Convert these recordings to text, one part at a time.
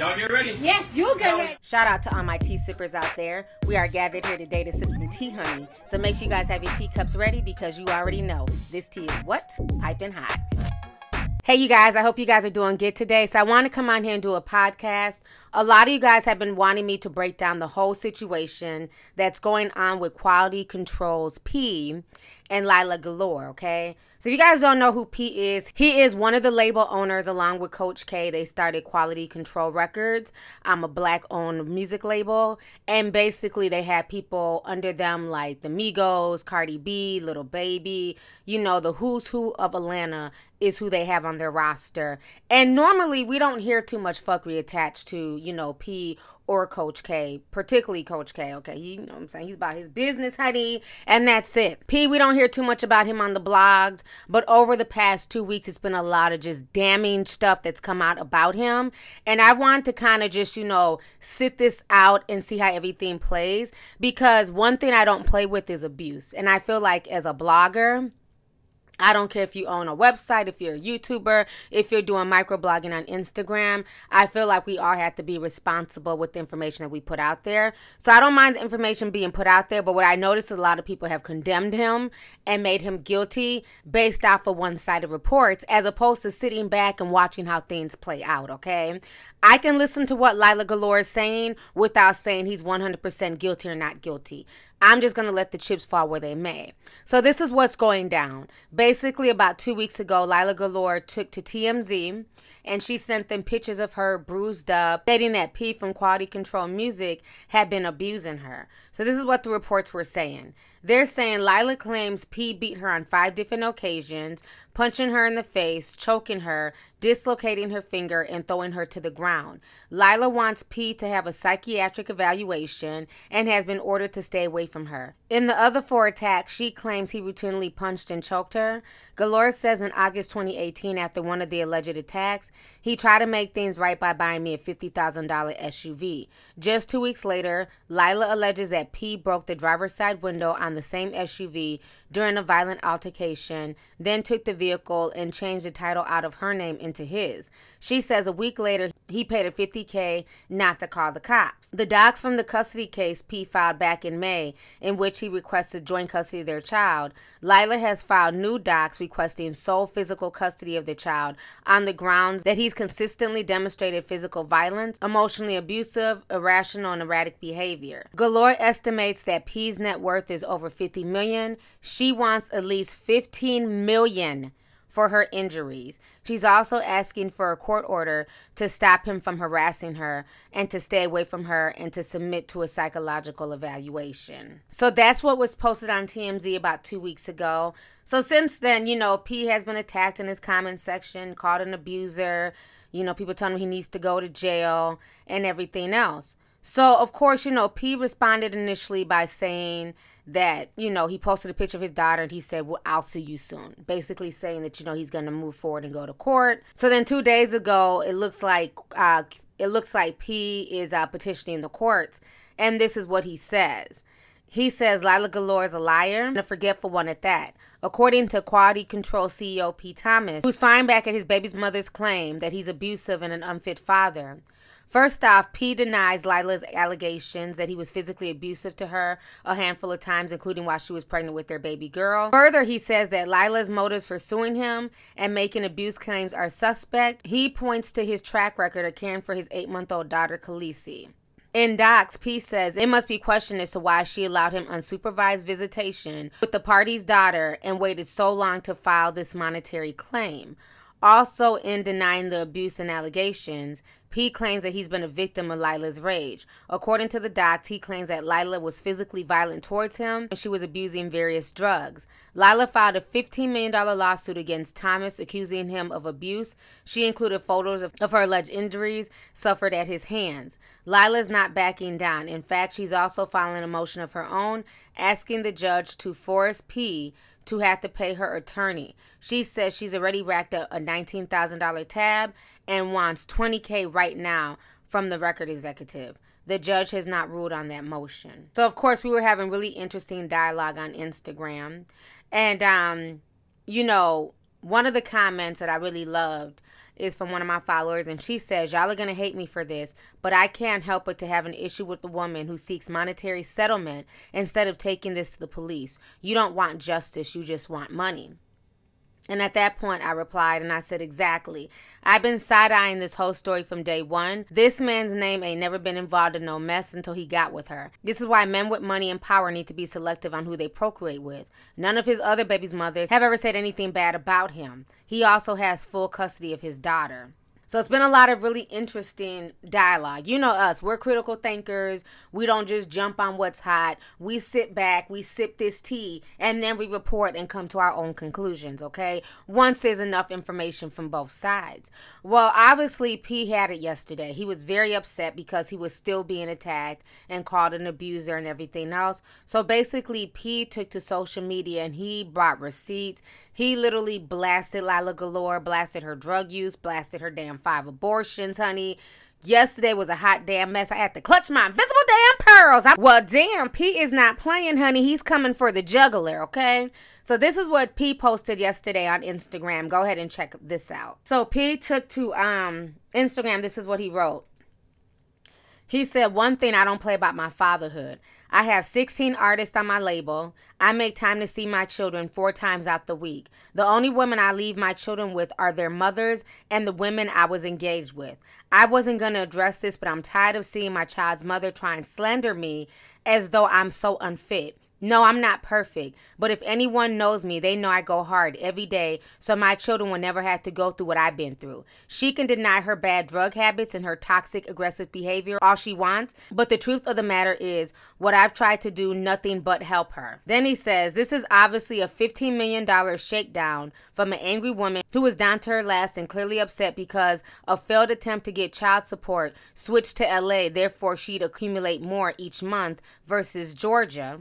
Y'all get ready. Yes, you get ready. Shout out to all my tea sippers out there. We are gathered here today to sip some tea, honey. So make sure you guys have your teacups ready because you already know this tea is what? Piping hot. Hey, you guys, I hope you guys are doing good today. So, I want to come on here and do a podcast a lot of you guys have been wanting me to break down the whole situation that's going on with Quality Controls P and Lila Galore, okay? So if you guys don't know who P is, he is one of the label owners along with Coach K. They started Quality Control Records, I'm a black-owned music label, and basically they had people under them like the Migos, Cardi B, Little Baby, you know, the who's who of Atlanta is who they have on their roster. And normally we don't hear too much fuckery attached to, you know, P or Coach K, particularly Coach K. Okay, he, you know I'm saying? He's about his business, honey, and that's it. P, we don't hear too much about him on the blogs, but over the past two weeks, it's been a lot of just damning stuff that's come out about him. And I want to kind of just, you know, sit this out and see how everything plays because one thing I don't play with is abuse. And I feel like as a blogger, I don't care if you own a website, if you're a YouTuber, if you're doing microblogging on Instagram. I feel like we all have to be responsible with the information that we put out there. So I don't mind the information being put out there, but what I noticed is a lot of people have condemned him and made him guilty based off of one sided reports as opposed to sitting back and watching how things play out, okay? I can listen to what Lila Galore is saying without saying he's 100% guilty or not guilty. I'm just going to let the chips fall where they may. So, this is what's going down. Basically, about two weeks ago, Lila Galore took to TMZ and she sent them pictures of her bruised up, stating that P from Quality Control Music had been abusing her. So, this is what the reports were saying. They're saying Lila claims P beat her on five different occasions, punching her in the face, choking her, dislocating her finger and throwing her to the ground. Lila wants P to have a psychiatric evaluation and has been ordered to stay away from her. In the other four attacks, she claims he routinely punched and choked her. Galore says in August 2018, after one of the alleged attacks, he tried to make things right by buying me a $50,000 SUV. Just two weeks later, Lila alleges that P broke the driver's side window on the same SUV during a violent altercation, then took the vehicle and changed the title out of her name into his. She says a week later, he paid her 50K not to call the cops. The docs from the custody case P filed back in May, in which he requested joint custody of their child, Lila has filed new docs requesting sole physical custody of the child on the grounds that he's consistently demonstrated physical violence, emotionally abusive, irrational, and erratic behavior. Galore estimates that P's net worth is over 50 million. She wants at least 15 million for her injuries. She's also asking for a court order to stop him from harassing her and to stay away from her and to submit to a psychological evaluation. So that's what was posted on TMZ about two weeks ago. So since then, you know, P has been attacked in his comment section, called an abuser, you know, people telling him he needs to go to jail and everything else. So, of course, you know, P responded initially by saying, that you know he posted a picture of his daughter and he said well i'll see you soon basically saying that you know he's going to move forward and go to court so then two days ago it looks like uh, it looks like p is uh, petitioning the courts and this is what he says he says Lila Galore is a liar and a forgetful one at that. According to Quality Control CEO P. Thomas, who's fine back at his baby's mother's claim that he's abusive and an unfit father, First off, P denies Lila's allegations that he was physically abusive to her a handful of times, including while she was pregnant with their baby girl. Further, he says that Lila's motives for suing him and making abuse claims are suspect. He points to his track record of caring for his eight month old daughter, Khaleesi. In Docs, P says it must be questioned as to why she allowed him unsupervised visitation with the party's daughter and waited so long to file this monetary claim. Also, in denying the abuse and allegations, P claims that he's been a victim of Lila's rage. According to the docs, he claims that Lila was physically violent towards him and she was abusing various drugs. Lila filed a $15 million lawsuit against Thomas, accusing him of abuse. She included photos of, of her alleged injuries suffered at his hands. Lila's not backing down. In fact, she's also filing a motion of her own asking the judge to force P to have to pay her attorney. She says she's already racked up a $19,000 tab and wants 20K right now from the record executive. The judge has not ruled on that motion. So, of course, we were having really interesting dialogue on Instagram. And, um, you know, one of the comments that I really loved is from one of my followers, and she says, Y'all are going to hate me for this, but I can't help but to have an issue with the woman who seeks monetary settlement instead of taking this to the police. You don't want justice, you just want money. And at that point, I replied and I said, Exactly. I've been side eyeing this whole story from day one. This man's name ain't never been involved in no mess until he got with her. This is why men with money and power need to be selective on who they procreate with. None of his other baby's mothers have ever said anything bad about him. He also has full custody of his daughter. So it's been a lot of really interesting dialogue. You know us, we're critical thinkers. We don't just jump on what's hot. We sit back, we sip this tea, and then we report and come to our own conclusions, okay? Once there's enough information from both sides. Well, obviously, P had it yesterday. He was very upset because he was still being attacked and called an abuser and everything else. So basically, P took to social media and he brought receipts. He literally blasted Lila Galore, blasted her drug use, blasted her damn five abortions, honey. Yesterday was a hot damn mess. I had to clutch my invisible damn pearls. I well, damn, P is not playing, honey. He's coming for the juggler, okay? So, this is what P posted yesterday on Instagram. Go ahead and check this out. So, P took to um Instagram. This is what he wrote he said, One thing I don't play about my fatherhood. I have 16 artists on my label. I make time to see my children four times out the week. The only women I leave my children with are their mothers and the women I was engaged with. I wasn't going to address this, but I'm tired of seeing my child's mother try and slander me as though I'm so unfit. No, I'm not perfect. But if anyone knows me, they know I go hard every day, so my children will never have to go through what I've been through. She can deny her bad drug habits and her toxic, aggressive behavior all she wants, but the truth of the matter is, what I've tried to do nothing but help her. Then he says, This is obviously a $15 million shakedown from an angry woman who was down to her last and clearly upset because a failed attempt to get child support switched to LA, therefore, she'd accumulate more each month versus Georgia.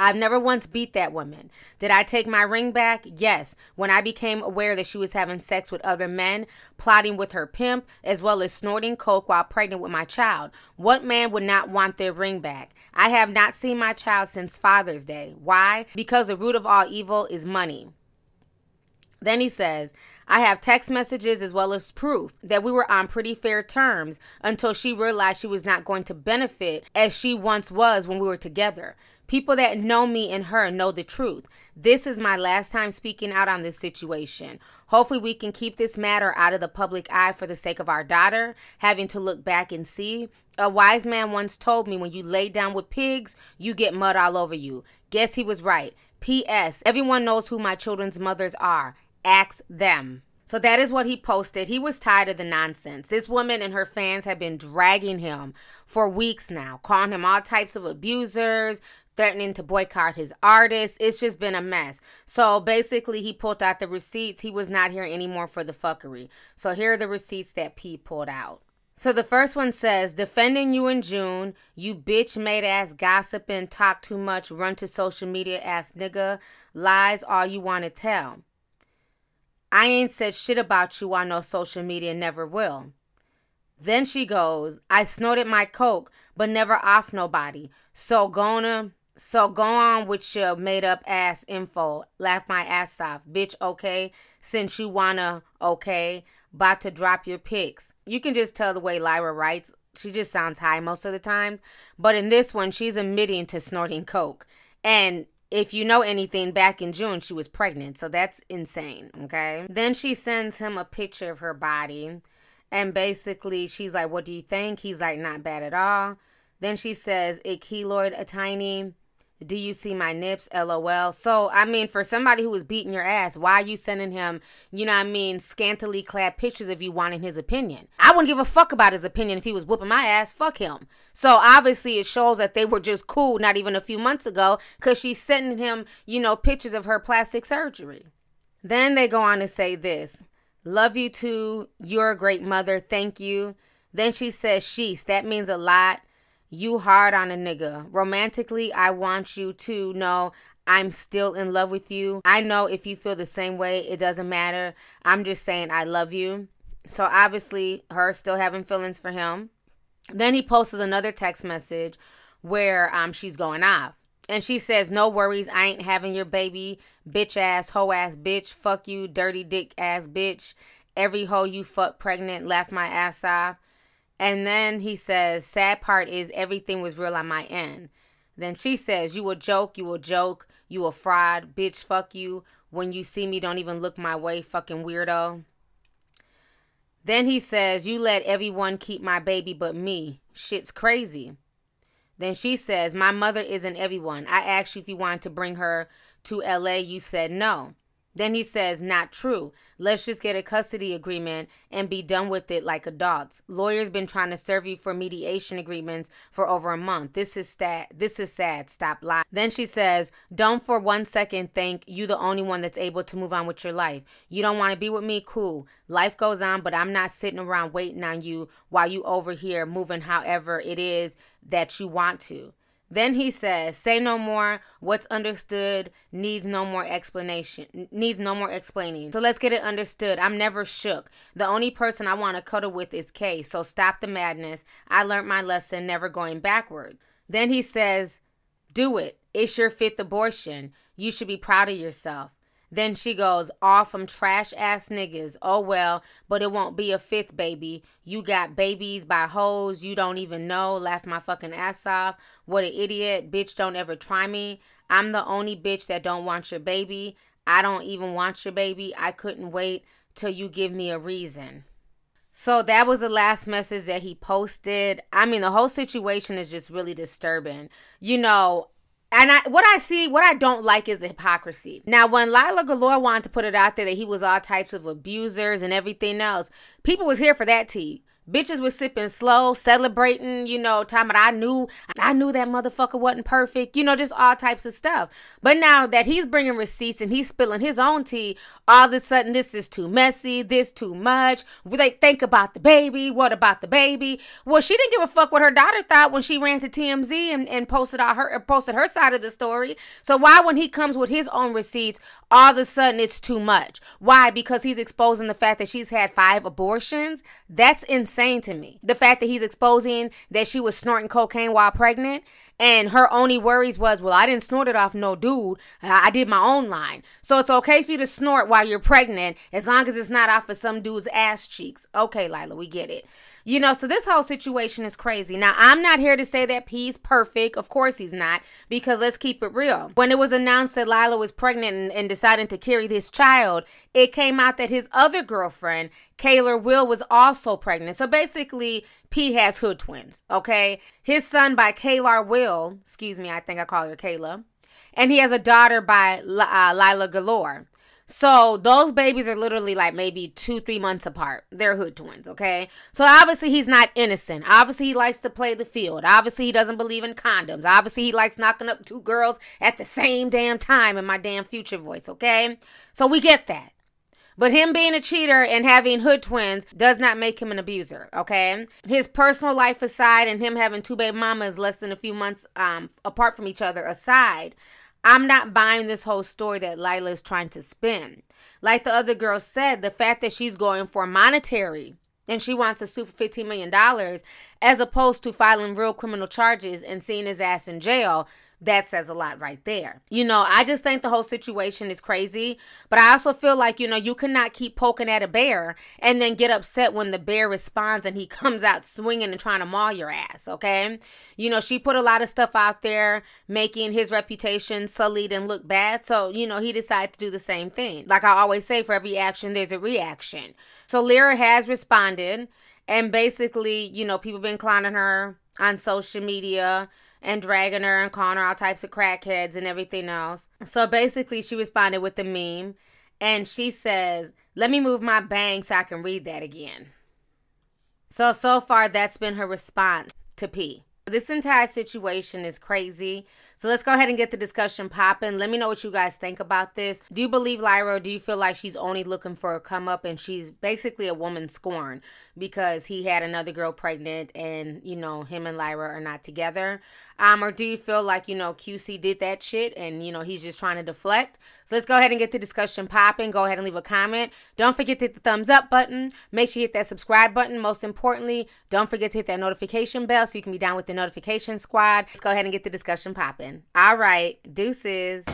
I've never once beat that woman. Did I take my ring back? Yes. When I became aware that she was having sex with other men, plotting with her pimp, as well as snorting coke while pregnant with my child, what man would not want their ring back? I have not seen my child since Father's Day. Why? Because the root of all evil is money. Then he says, I have text messages as well as proof that we were on pretty fair terms until she realized she was not going to benefit as she once was when we were together. People that know me and her know the truth. This is my last time speaking out on this situation. Hopefully, we can keep this matter out of the public eye for the sake of our daughter having to look back and see. A wise man once told me when you lay down with pigs, you get mud all over you. Guess he was right. P.S. Everyone knows who my children's mothers are. Ask them. So that is what he posted. He was tired of the nonsense. This woman and her fans have been dragging him for weeks now, calling him all types of abusers, threatening to boycott his artists. It's just been a mess. So basically, he pulled out the receipts. He was not here anymore for the fuckery. So here are the receipts that P pulled out. So the first one says, defending you in June, you bitch made ass gossip and talk too much, run to social media ass nigga, lies all you want to tell. I ain't said shit about you on no social media, never will. Then she goes, I snorted my coke, but never off nobody. So gonna so go on with your made up ass info. Laugh my ass off. Bitch, okay? Since you wanna, okay? About to drop your pics. You can just tell the way Lyra writes. She just sounds high most of the time. But in this one, she's admitting to snorting coke. And if you know anything, back in June, she was pregnant. So that's insane, okay? Then she sends him a picture of her body. And basically, she's like, What do you think? He's like, Not bad at all. Then she says, A keloid, a tiny. Do you see my nips? LOL. So, I mean, for somebody who was beating your ass, why are you sending him, you know I mean, scantily clad pictures if you wanted his opinion? I wouldn't give a fuck about his opinion if he was whooping my ass. Fuck him. So, obviously, it shows that they were just cool not even a few months ago because she's sending him, you know, pictures of her plastic surgery. Then they go on to say this Love you too. You're a great mother. Thank you. Then she says, Sheesh, that means a lot you hard on a nigga. Romantically, I want you to know I'm still in love with you. I know if you feel the same way, it doesn't matter. I'm just saying I love you. So obviously, her still having feelings for him. Then he posts another text message where um, she's going off. And she says, No worries, I ain't having your baby, bitch ass, hoe ass bitch, fuck you, dirty dick ass bitch. Every hoe you fuck pregnant, laugh my ass off. And then he says, Sad part is everything was real on my end. Then she says, You a joke, you a joke, you a fraud, bitch, fuck you. When you see me, don't even look my way, fucking weirdo. Then he says, You let everyone keep my baby but me. Shit's crazy. Then she says, My mother isn't everyone. I asked you if you wanted to bring her to LA. You said no. Then he says, Not true. Let's just get a custody agreement and be done with it like adults. Lawyers been trying to serve you for mediation agreements for over a month. This is sad. This is sad. Stop lying. Then she says, Don't for one second think you the only one that's able to move on with your life. You don't want to be with me? Cool. Life goes on, but I'm not sitting around waiting on you while you over here moving however it is that you want to. Then he says, "Say no more. What's understood needs no more explanation. Needs no more explaining. So let's get it understood. I'm never shook. The only person I want to cuddle with is Kay. So stop the madness. I learned my lesson, never going backward." Then he says, "Do it. It's your fifth abortion. You should be proud of yourself. Then she goes, All from trash ass niggas. Oh well, but it won't be a fifth baby. You got babies by hoes you don't even know. Laugh my fucking ass off. What an idiot. Bitch, don't ever try me. I'm the only bitch that don't want your baby. I don't even want your baby. I couldn't wait till you give me a reason. So that was the last message that he posted. I mean, the whole situation is just really disturbing. You know, and I, what I see, what I don't like is the hypocrisy. Now, when Lila Galore wanted to put it out there that he was all types of abusers and everything else, people was here for that tea. Bitches was sipping slow, celebrating, you know, time that I knew, I knew that motherfucker wasn't perfect, you know, just all types of stuff. But now that he's bringing receipts and he's spilling his own tea, all of a sudden this is too messy, this too much. They think about the baby. What about the baby? Well, she didn't give a fuck what her daughter thought when she ran to TMZ and, and posted all her posted her side of the story. So why, when he comes with his own receipts, all of a sudden it's too much? Why? Because he's exposing the fact that she's had five abortions. That's insane insane to me. The fact that he's exposing that she was snorting cocaine while pregnant and her only worries was, well, I didn't snort it off no dude. I, did my own line. So it's okay for you to snort while you're pregnant as long as it's not off of some dude's ass cheeks. Okay, Lila, we get it. You know, so this whole situation is crazy. Now, I'm not here to say that P's perfect. Of course he's not, because let's keep it real. When it was announced that Lila was pregnant and, and decided to carry this child, it came out that his other girlfriend, Kayla Will, was also pregnant. So basically, P has hood twins, okay? His son by Kalar Will, excuse me, I think I call her Kayla. And he has a daughter by uh, Lila Galore. So those babies are literally like maybe two, three months apart. They're hood twins, okay? So obviously he's not innocent. Obviously he likes to play the field. Obviously he doesn't believe in condoms. Obviously he likes knocking up two girls at the same damn time in my damn future voice, okay? So we get that. But him being a cheater and having hood twins does not make him an abuser, okay? His personal life aside and him having two baby mamas less than a few months um, apart from each other aside, I'm not buying this whole story that Lila is trying to spin. Like the other girl said, the fact that she's going for monetary and she wants to sue for $15 million as opposed to filing real criminal charges and seeing his ass in jail that says a lot right there. You know, I just think the whole situation is crazy, but I also feel like, you know, you cannot keep poking at a bear and then get upset when the bear responds and he comes out swinging and trying to maul your ass, okay? You know, she put a lot of stuff out there making his reputation sullied and look bad, so, you know, he decided to do the same thing. Like I always say, for every action, there's a reaction. So Lyra has responded and basically, you know, people been clowning her on social media and dragging her and calling her all types of crackheads and everything else. So basically, she responded with a meme and she says, Let me move my bang so I can read that again. So, so far, that's been her response to P. This entire situation is crazy. So let's go ahead and get the discussion popping. Let me know what you guys think about this. Do you believe Lyra do you feel like she's only looking for a come up and she's basically a woman scorn because he had another girl pregnant and, you know, him and Lyra are not together? Um, or do you feel like, you know, QC did that shit and, you know, he's just trying to deflect? So let's go ahead and get the discussion popping. Go ahead and leave a comment. Don't forget to hit the thumbs up button. Make sure you hit that subscribe button. Most importantly, don't forget to hit that notification bell so you can be down with the notification squad. Let's go ahead and get the discussion popping. All right, deuces.